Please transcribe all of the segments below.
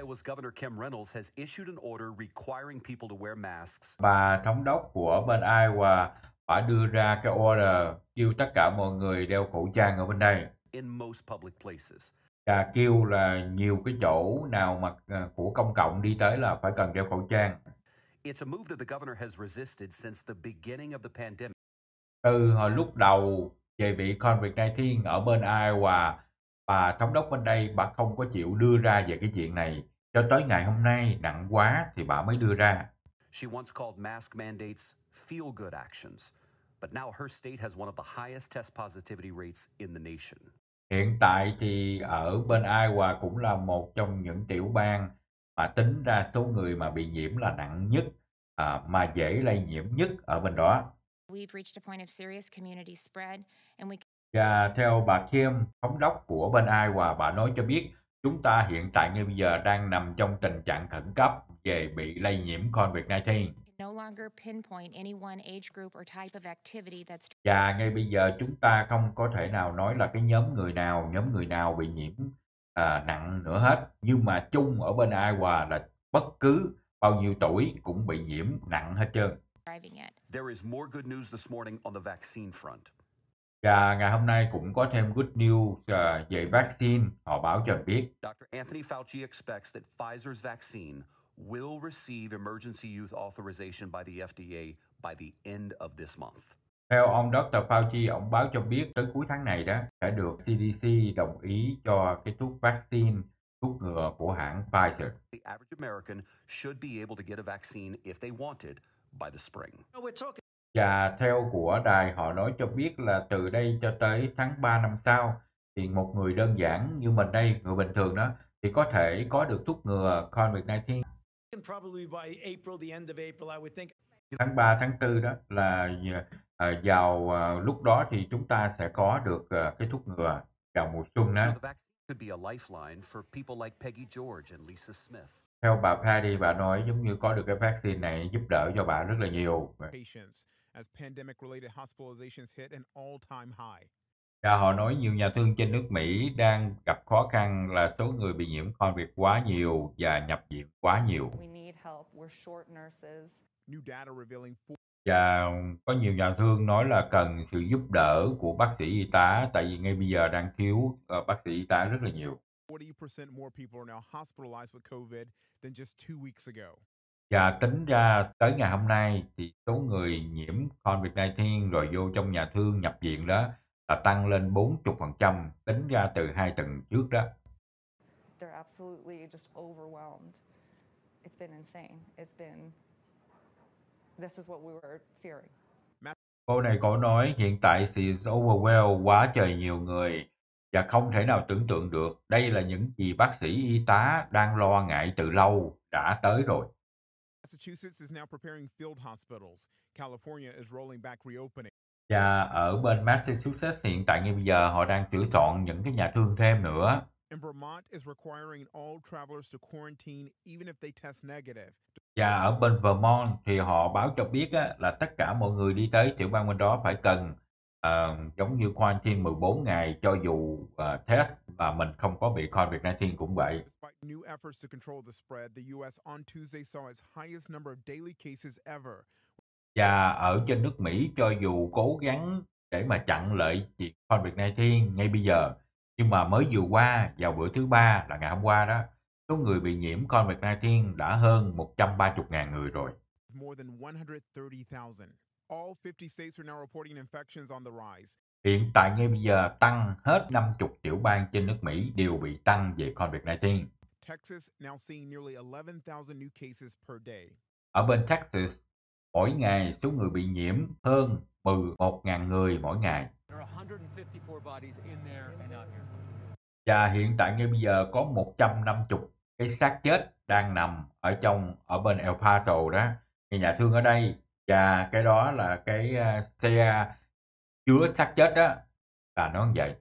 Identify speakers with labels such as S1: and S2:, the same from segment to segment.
S1: Iowa's Governor Kim Reynolds has issued an order requiring people to wear masks.
S2: Bà thống đốc của bên Iowa phải đưa ra cái order kêu tất cả mọi người đeo khẩu trang ở bên đây. In most public places. Và kêu là nhiều cái chỗ nào mà à, của công cộng đi tới là phải cần đeo khẩu trang.
S1: It's a move that the governor has resisted since the beginning of the pandemic.
S2: Từ hồi lúc đầu về bị COVID-19 ở bên Iowa, bà thống đốc bên đây bà không có chịu đưa ra về cái chuyện này. Cho tới ngày hôm nay nặng quá thì bà mới đưa ra.
S1: She once called mask mandates feel good actions, but now her state has one of the highest test positivity rates
S2: in the nation. Hiện tại thì ở bên Iowa cũng là một trong những tiểu bang mà tính ra số người mà bị nhiễm là nặng nhất à, mà dễ lây nhiễm nhất ở bên đó.
S1: We've reached a point of serious community spread and we...
S2: Và theo bà Kim, thống đốc của bên Iowa, bà nói cho biết Chúng ta hiện tại ngay bây giờ đang nằm trong tình trạng khẩn cấp về bị lây nhiễm COVID-19. Và ngay bây giờ chúng ta không có thể nào nói là cái nhóm người nào, nhóm người nào bị nhiễm à, nặng nữa hết. Nhưng mà chung ở bên Iowa là bất cứ bao nhiêu tuổi cũng bị nhiễm nặng hết trơn.
S1: There is more good news this morning on the vaccine front.
S2: Và ngày hôm nay cũng có thêm good news à, về vaccine. Họ báo cho biết. Dr.
S1: Anthony Fauci expects that Pfizer's vaccine will receive emergency use authorization by the FDA
S2: by the end of this month. Theo ông Dr. Fauci, ông báo cho biết tới cuối tháng này đó sẽ được CDC đồng ý cho cái thuốc vaccine thuốc ngừa của hãng Pfizer. The
S1: average American should be able to get a vaccine if they wanted by the spring.
S2: No, và theo của đài họ nói cho biết là từ đây cho tới tháng 3 năm sau thì một người đơn giản như mình đây, người bình thường đó thì có thể có được thuốc ngừa COVID-19. Tháng 3, tháng 4 đó là ờ, vào ờ, lúc đó thì chúng ta sẽ có được ờ, cái thuốc ngừa vào mùa xuân đó. Theo bà Patty, bà nói giống như có được cái vaccine này giúp đỡ cho bà rất là nhiều
S3: as pandemic-related hospitalizations hit an all-time high.
S2: Và dạ, họ nói nhiều nhà thương trên nước Mỹ đang gặp khó khăn là số người bị nhiễm COVID quá nhiều và nhập viện quá nhiều. Và dạ, có nhiều nhà thương nói là cần sự giúp đỡ của bác sĩ y tá tại vì ngay bây giờ đang thiếu uh, bác sĩ y tá rất là nhiều.
S3: 40% more people are now hospitalized with COVID than just two weeks ago
S2: và tính ra tới ngày hôm nay thì số người nhiễm COVID-19 rồi vô trong nhà thương nhập viện đó là tăng lên 40%, tính ra từ hai tuần trước đó. They're absolutely just overwhelmed. It's been insane. It's been this is what we were fearing. Cô này cổ nói hiện tại thì overwhelmed quá trời nhiều người và không thể nào tưởng tượng được đây là những gì bác sĩ y tá đang lo ngại từ lâu đã tới rồi.
S3: Massachusetts is now preparing field hospitals. California is rolling back reopening.
S2: Và dạ, ở bên Massachusetts hiện tại như bây giờ họ đang sửa chọn những cái nhà thương thêm nữa.
S3: And Vermont is requiring all travelers to quarantine even if they test negative.
S2: Và dạ, ở bên Vermont thì họ báo cho biết á, là tất cả mọi người đi tới tiểu bang bên đó phải cần uh, giống như quarantine 14 ngày cho dù uh, test và mình không có bị COVID-19 cũng vậy.
S3: New efforts to control the spread, the US on Tuesday saw its highest number of daily cases ever.
S2: Và ở trên nước Mỹ cho dù cố gắng để mà chặn lợi chuyện COVID-19 ngay bây giờ, nhưng mà mới vừa qua vào bữa thứ ba là ngày hôm qua đó, số người bị nhiễm COVID-19 đã hơn 130.000 người rồi.
S3: More than 130,000.
S2: Hiện tại ngay bây giờ tăng hết 50 tiểu bang trên nước Mỹ đều bị tăng về COVID-19. Ở bên Texas, mỗi ngày số người bị nhiễm hơn 11.000 người mỗi ngày. Và hiện tại ngay bây giờ có 150 cái xác chết đang nằm ở trong ở bên El Paso đó. Thì nhà thương ở đây và cái đó là cái ờ, xe chứa xác chết đó là nó như vậy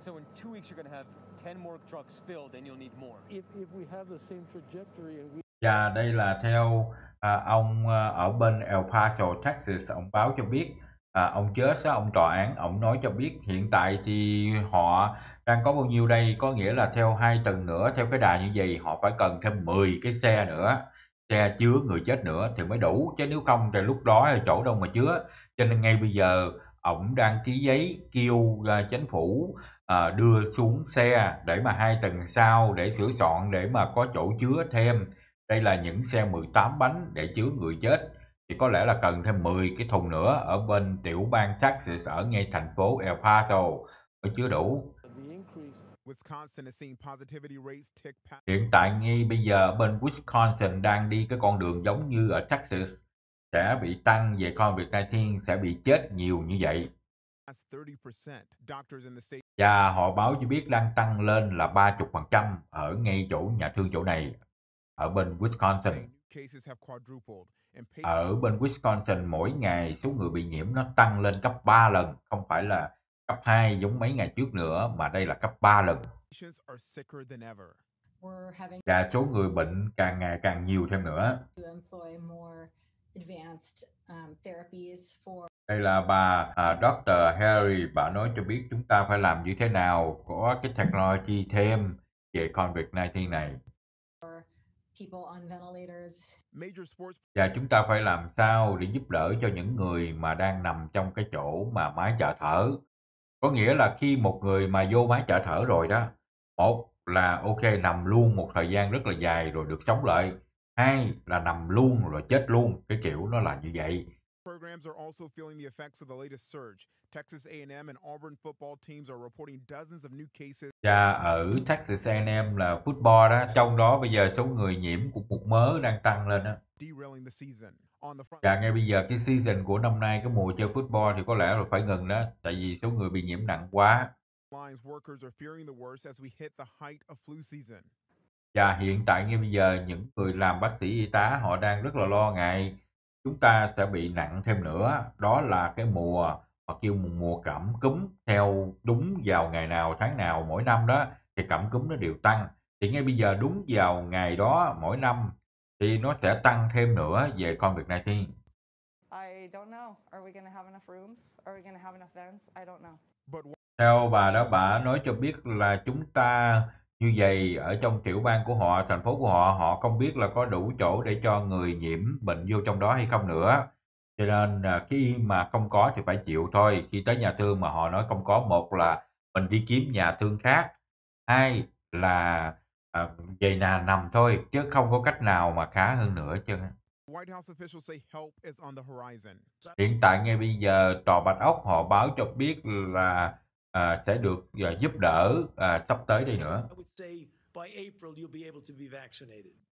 S1: So in two weeks you're going have 10 more trucks filled and you'll need more. If, if we have the same trajectory and we...
S2: Và đây là theo à, ông ờ, ở bên El Paso, Texas, ông báo cho biết à, ông Chớt, ông tòa án, ông nói cho biết hiện tại thì họ đang có bao nhiêu đây, có nghĩa là theo hai tuần nữa, theo cái đà như vậy họ phải cần thêm 10 cái xe nữa xe chứa người chết nữa thì mới đủ chứ nếu không thì lúc đó là chỗ đâu mà chứa cho nên ngay bây giờ ổng đang ký giấy kêu à, chính phủ à, đưa xuống xe để mà hai tầng sau để sửa soạn để mà có chỗ chứa thêm đây là những xe 18 bánh để chứa người chết thì có lẽ là cần thêm 10 cái thùng nữa ở bên tiểu bang Texas ở ngay thành phố El Paso mới chứa đủ Hiện tại ngay bây giờ bên Wisconsin đang đi cái con đường giống như ở Texas sẽ bị tăng về COVID-19 sẽ bị chết nhiều như vậy. Và họ báo cho biết đang tăng lên là 30% ở ngay chỗ nhà thương chỗ này ở bên Wisconsin. Ở bên Wisconsin mỗi ngày số người bị nhiễm nó tăng lên gấp 3 lần, không phải là cấp 2 giống mấy ngày trước nữa mà đây là cấp 3 lần. Cả số người bệnh càng ngày càng nhiều thêm nữa. Um, đây là bà uh, à, Dr. Harry, bà nói cho biết chúng ta phải làm như thế nào có cái technology thêm về COVID-19 này. Và chúng ta phải làm sao để giúp đỡ cho những người mà đang nằm trong cái chỗ mà máy trợ thở có nghĩa là khi một người mà vô máy trợ thở rồi đó một là ok nằm luôn một thời gian rất là dài rồi được sống lại hai là nằm luôn rồi chết luôn cái kiểu nó là như vậy programs are also feeling the effects of the latest
S3: surge. Texas A&M and Auburn football teams are reporting dozens of new cases. Và dạ, ở
S2: Texas A&M là football đó, trong đó bây giờ số người nhiễm của một mớ đang tăng lên đó.
S3: Derailing the season. Dạ,
S2: ngay bây giờ cái season của năm nay cái mùa chơi football thì có lẽ là phải ngừng đó, tại vì số người bị nhiễm nặng quá. Và dạ, hiện tại ngay bây giờ những người làm bác sĩ y tá họ đang rất là lo ngại chúng ta sẽ bị nặng thêm nữa. Đó là cái mùa họ kêu mùa cảm cúm theo đúng vào ngày nào tháng nào mỗi năm đó thì cảm cúm nó đều tăng. Thì ngay bây giờ đúng vào ngày đó mỗi năm thì nó sẽ tăng thêm nữa về con việc này thì theo bà đó bà nói cho biết là chúng ta như vậy ở trong tiểu bang của họ thành phố của họ họ không biết là có đủ chỗ để cho người nhiễm bệnh vô trong đó hay không nữa cho nên à, khi mà không có thì phải chịu thôi khi tới nhà thương mà họ nói không có một là mình đi kiếm nhà thương khác hai là Ờ, về nhà nằm thôi chứ không có cách nào mà khá hơn nữa chứ. Hiện tại ngay bây giờ tòa Bạch Ốc họ báo cho biết là à, sẽ được à, giúp đỡ à, sắp tới đây nữa.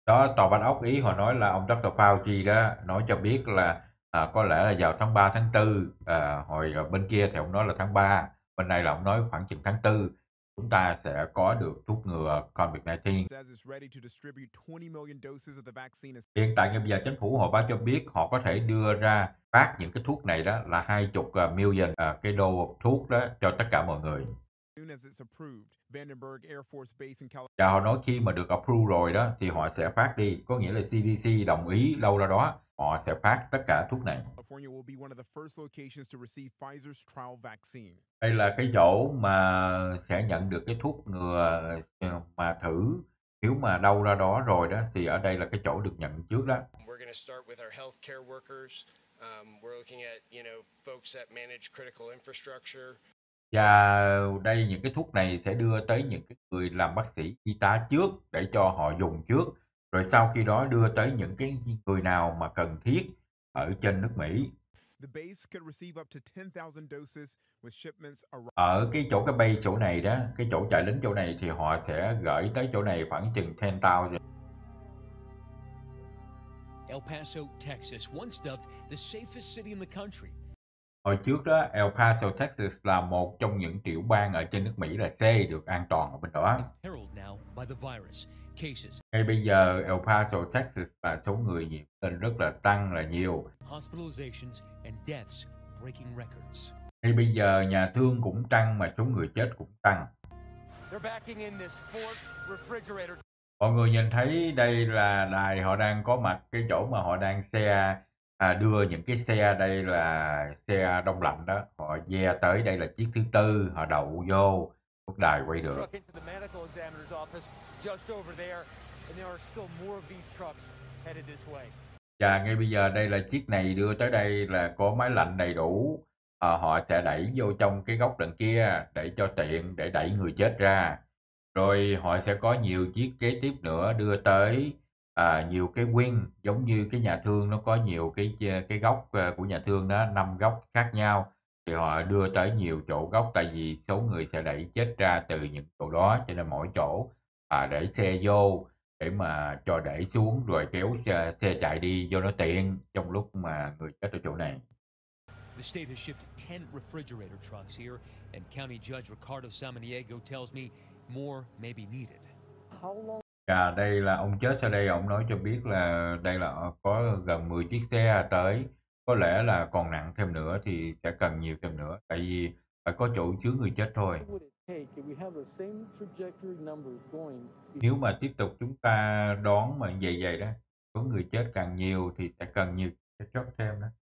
S2: Đó tòa Bạch Ốc ý họ nói là ông Dr. Fauci đó nói cho biết là à, có lẽ là vào tháng 3 tháng 4 à, hồi bên kia thì ông nói là tháng 3, bên này là ông nói khoảng chừng tháng 4 chúng ta sẽ có được thuốc ngừa COVID-19. Hiện tại ngay bây giờ chính phủ họ báo cho biết họ có thể đưa ra phát những cái thuốc này đó là 20 à, million à, cái đô thuốc đó cho tất cả mọi người. Và họ nói khi mà được approve rồi đó thì họ sẽ phát đi, có nghĩa là CDC đồng ý lâu ra đó, họ sẽ phát tất cả thuốc này. Đây là cái chỗ mà sẽ nhận được cái thuốc ngừa ờ, mà thử nếu mà đâu ra đó rồi đó thì ở đây là cái chỗ được nhận trước đó.
S1: Um, we're looking at, you know, folks that manage critical infrastructure.
S2: Và đây những cái thuốc này sẽ đưa tới những cái người làm bác sĩ, y tá trước để cho họ dùng trước, rồi sau khi đó đưa tới những cái người nào mà cần thiết ở trên nước Mỹ. Ở cái chỗ cái base chỗ này đó, cái chỗ chạy lính chỗ này thì họ sẽ gửi tới chỗ này khoảng chừng 10,000.
S1: El Paso, Texas, once dubbed the safest city in the country
S2: hồi trước đó El Paso Texas là một trong những tiểu bang ở trên nước Mỹ là C được an toàn ở bên đó ngay bây giờ El Paso Texas là số người nhiễm bệnh rất là tăng là nhiều ngay bây giờ nhà thương cũng tăng mà số người chết cũng tăng mọi người nhìn thấy đây là đài họ đang có mặt cái chỗ mà họ đang xe À, đưa những cái xe đây là xe đông lạnh đó, họ ve tới đây là chiếc thứ tư, họ đậu vô quốc đài quay được. Và ngay bây giờ đây là chiếc này đưa tới đây là có máy lạnh đầy đủ, à, họ sẽ đẩy vô trong cái góc đằng kia để cho tiện để đẩy người chết ra. Rồi họ sẽ có nhiều chiếc kế tiếp nữa đưa tới à, nhiều cái wing giống như cái nhà thương nó có nhiều cái cái góc ờ, của nhà thương đó năm góc khác nhau thì họ đưa tới nhiều chỗ góc tại vì số người sẽ đẩy chết ra từ những chỗ đó cho nên mỗi chỗ à, để xe vô để mà cho đẩy xuống rồi kéo xe, xe chạy đi cho nó tiện trong lúc mà người chết ở chỗ này
S1: The state has shipped 10 refrigerator trucks here, and County Judge Ricardo Samaniego tells me more may be needed. How long
S2: Chà, đây là ông chết sau đây ông nói cho biết là đây là ờ, có gần 10 chiếc xe tới, có lẽ là còn nặng thêm nữa thì sẽ cần nhiều thêm nữa, tại vì phải có chỗ chứa người chết thôi. Nếu mà tiếp tục chúng ta đón mà dày dày đó, số người chết càng nhiều thì sẽ cần nhiều chết chóc thêm đó.